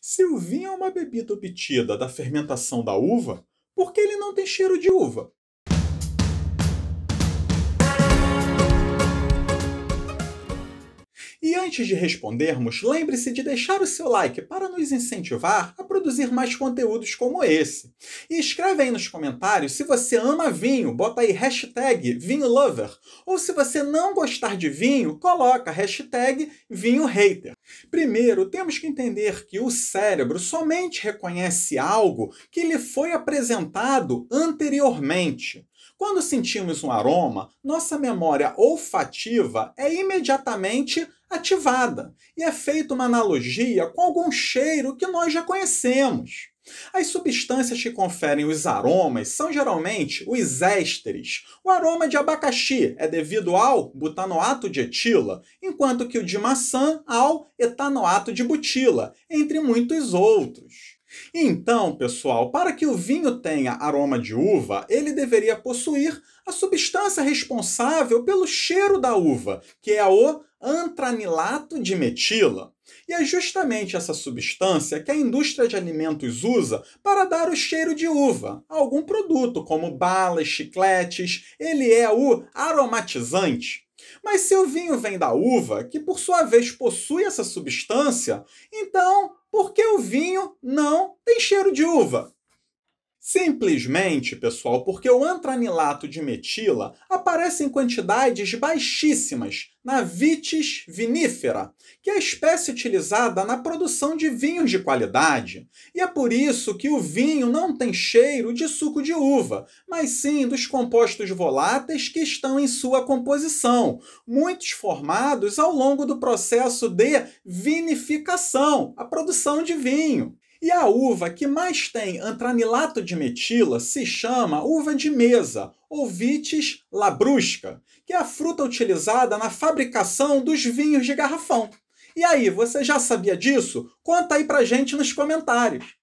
Se o vinho é uma bebida obtida da fermentação da uva, por que ele não tem cheiro de uva? Antes de respondermos, lembre-se de deixar o seu like para nos incentivar a produzir mais conteúdos como esse. E escreve aí nos comentários se você ama vinho, bota aí hashtag VinhoLover. Ou se você não gostar de vinho, coloca hashtag VinhoHater. Primeiro, temos que entender que o cérebro somente reconhece algo que lhe foi apresentado anteriormente. Quando sentimos um aroma, nossa memória olfativa é imediatamente ativada, e é feita uma analogia com algum cheiro que nós já conhecemos. As substâncias que conferem os aromas são geralmente os ésteres. O aroma de abacaxi é devido ao butanoato de etila, enquanto que o de maçã ao etanoato de butila, entre muitos outros. Então, pessoal, para que o vinho tenha aroma de uva, ele deveria possuir a substância responsável pelo cheiro da uva, que é o antranilato de metila. E é justamente essa substância que a indústria de alimentos usa para dar o cheiro de uva a algum produto, como balas, chicletes, ele é o aromatizante. Mas se o vinho vem da uva, que por sua vez possui essa substância, então por que o vinho não tem cheiro de uva? Simplesmente, pessoal, porque o antranilato de metila aparece em quantidades baixíssimas na vitis vinífera, que é a espécie utilizada na produção de vinhos de qualidade. E é por isso que o vinho não tem cheiro de suco de uva, mas sim dos compostos voláteis que estão em sua composição, muitos formados ao longo do processo de vinificação, a produção de vinho. E a uva que mais tem antranilato de metila se chama uva de mesa, ou vitis labrusca, que é a fruta utilizada na fabricação dos vinhos de garrafão. E aí, você já sabia disso? Conta aí pra gente nos comentários.